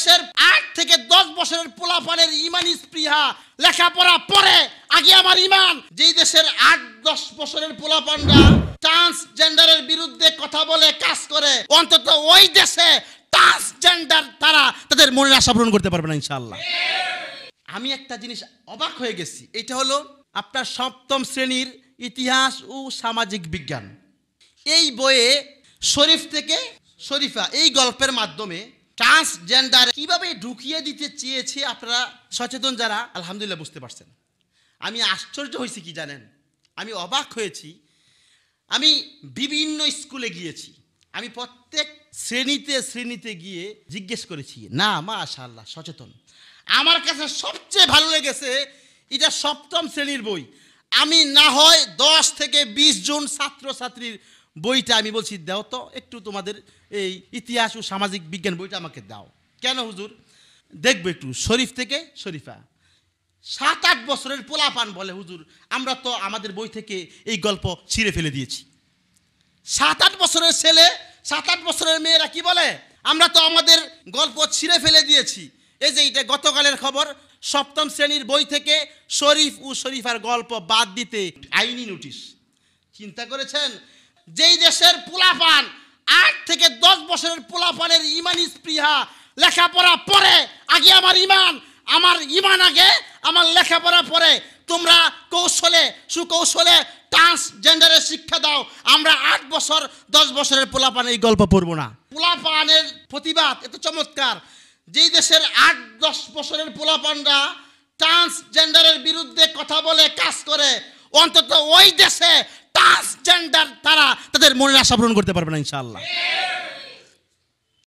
দেশের আট থেকে দশ বছরের পোলাপানের ইমান স্পৃহা লেখাপড়া পরে আগে আমার ইমান যেই দেশের আট দশ বছরের পোলাপানরা ট্রান্সজেন্ডারের বিরুদ্ধে কথা বলে কাজ করে অন্তত ওই দেশে ট্রান্সজেন্ডার তারা তাদের মনের আশা পূরণ করতে পারবে না ইনশাল্লাহ আমি একটা জিনিস অবাক হয়ে গেছি এটা হলো আপনার সপ্তম শ্রেণীর ইতিহাস ও সামাজিক বিজ্ঞান এই বইয়ে শরীফ থেকে শরীফা এই গল্পের মাধ্যমে ট্রান্সজেন্ডার কিভাবে ঢুকিয়ে দিতে চেয়েছে আপনারা সচেতন যারা আলহামদুলিল্লাহ বুঝতে পারছেন আমি আশ্চর্য হয়েছি কি জানেন আমি অবাক হয়েছি আমি বিভিন্ন স্কুলে গিয়েছি আমি প্রত্যেক শ্রেণীতে শ্রেণীতে গিয়ে জিজ্ঞেস করেছি না মা আশা আল্লাহ সচেতন আমার কাছে সবচেয়ে ভালো লেগেছে এটা সপ্তম শ্রেণীর বই আমি না হয় দশ থেকে বিশ জন ছাত্রছাত্রীর বইটা আমি বলছি দাও তো একটু তোমাদের এই ইতিহাস ও সামাজিক বিজ্ঞান বইটা আমাকে দাও কেন হুজুর দেখবে একটু শরীফ থেকে শরীফা সাত আট বছরের পোলাপান বলে হুজুর আমরা তো আমাদের বই থেকে এই গল্প ছিঁড়ে ফেলে দিয়েছি সাত আট বছরের ছেলে সাত আট বছরের মেয়েরা কি বলে আমরা তো আমাদের গল্প ছিঁড়ে ফেলে দিয়েছি এই যে এটা গতকালের খবর সপ্তম শ্রেণীর বই থেকে শরীফ ও শরীফার গল্প বাদ দিতে আইনি নোটিশ চিন্তা করেছেন যেই দেশের পোলাপান আট থেকে দশ বছরের পোলাপানের ইমানি স্পৃহা লেখাপড়া পরে আগে আমার ইমান আমার ইমান আগে আমার লেখাপড়া পরে তোমরা কৌশলে সুকৌশলে ট্রান্সজেন্ডারের শিক্ষা দাও আমরা আট বছর দশ বছরের পোলাপান এই গল্প পড়বো না পোলাপানের প্রতিবাদ এত চমৎকার যেই দেশের আট দশ বছরের পোলাপানরা ট্রান্সজেন্ডারের বিরুদ্ধে কথা বলে কাজ করে অন্তত ওই দেশে ট্রান্সজেন্ডার তারা তাদের মনের আশা পূরণ করতে পারবে না ইনশাআল্লাহ